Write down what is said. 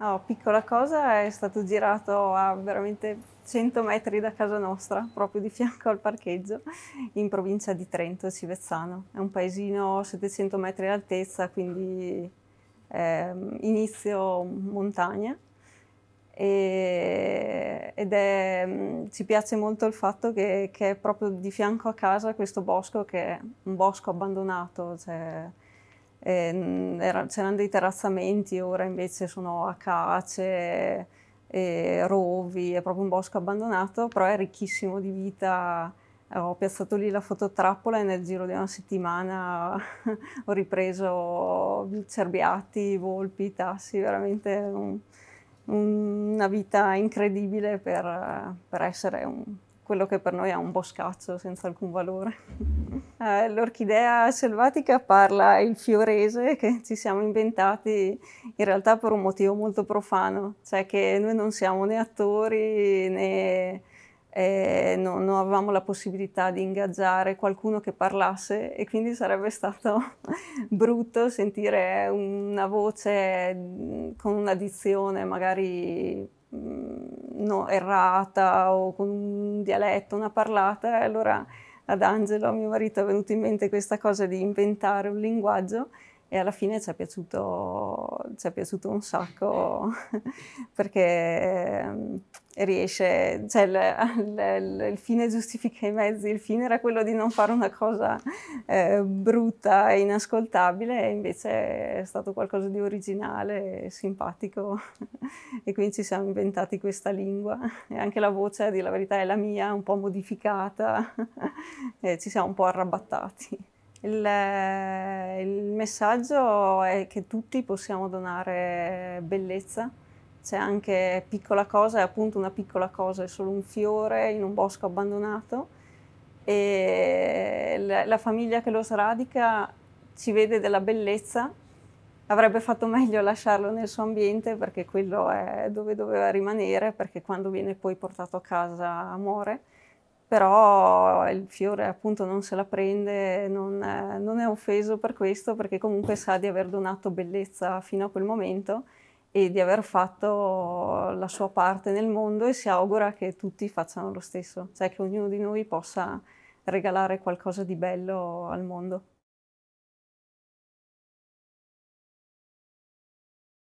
Ah, oh, piccola cosa, è stato girato a veramente 100 metri da casa nostra, proprio di fianco al parcheggio, in provincia di Trento, Civezzano. È un paesino a 700 metri d'altezza, quindi eh, inizio montagna. E, ed è, mm, ci piace molto il fatto che, che, è proprio di fianco a casa questo bosco, che è un bosco abbandonato, cioè, eh, c'erano dei terrazzamenti, ora invece sono acace, e rovi, è proprio un bosco abbandonato, però è ricchissimo di vita. Ho piazzato lì la fototrappola e nel giro di una settimana ho ripreso cerbiati, volpi, tassi, veramente un, un, una vita incredibile per, per essere un, quello che per noi è un boscaccio senza alcun valore. Eh, l'orchidea selvatica parla il fiorese che ci siamo inventati in realtà per un motivo molto profano, cioè che noi non siamo né attori né eh, non, non avevamo la possibilità di ingaggiare qualcuno che parlasse e quindi sarebbe stato brutto sentire una voce mm, con un'addizione magari mh, mm, no, errata o con un dialetto, una parlata, e allora ad Angelo, mio marito, è venuta in mente questa cosa di inventare un linguaggio e alla fine ci è piaciuto ci è piaciuto un sacco eh. perché ehm, riesce, cioè il, il, il, fine giustifica i mezzi, il fine era quello di non fare una cosa eh, brutta e inascoltabile e invece è stato qualcosa di originale e simpatico e quindi ci siamo inventati questa lingua e anche la voce, a dire la verità, è la mia, un po' modificata e ci siamo un po' arrabattati. Il, eh, il, messaggio è che tutti possiamo donare bellezza, c'è anche piccola cosa, è appunto una piccola cosa, è solo un fiore in un bosco abbandonato e la, la famiglia che lo sradica ci vede della bellezza avrebbe fatto meglio lasciarlo nel suo ambiente perché quello è dove doveva rimanere, perché quando viene poi portato a casa muore però il fiore appunto non se la prende, non, eh, non, è offeso per questo perché comunque sa di aver donato bellezza fino a quel momento e di aver fatto la sua parte nel mondo e si augura che tutti facciano lo stesso, cioè che ognuno di noi possa regalare qualcosa di bello al mondo.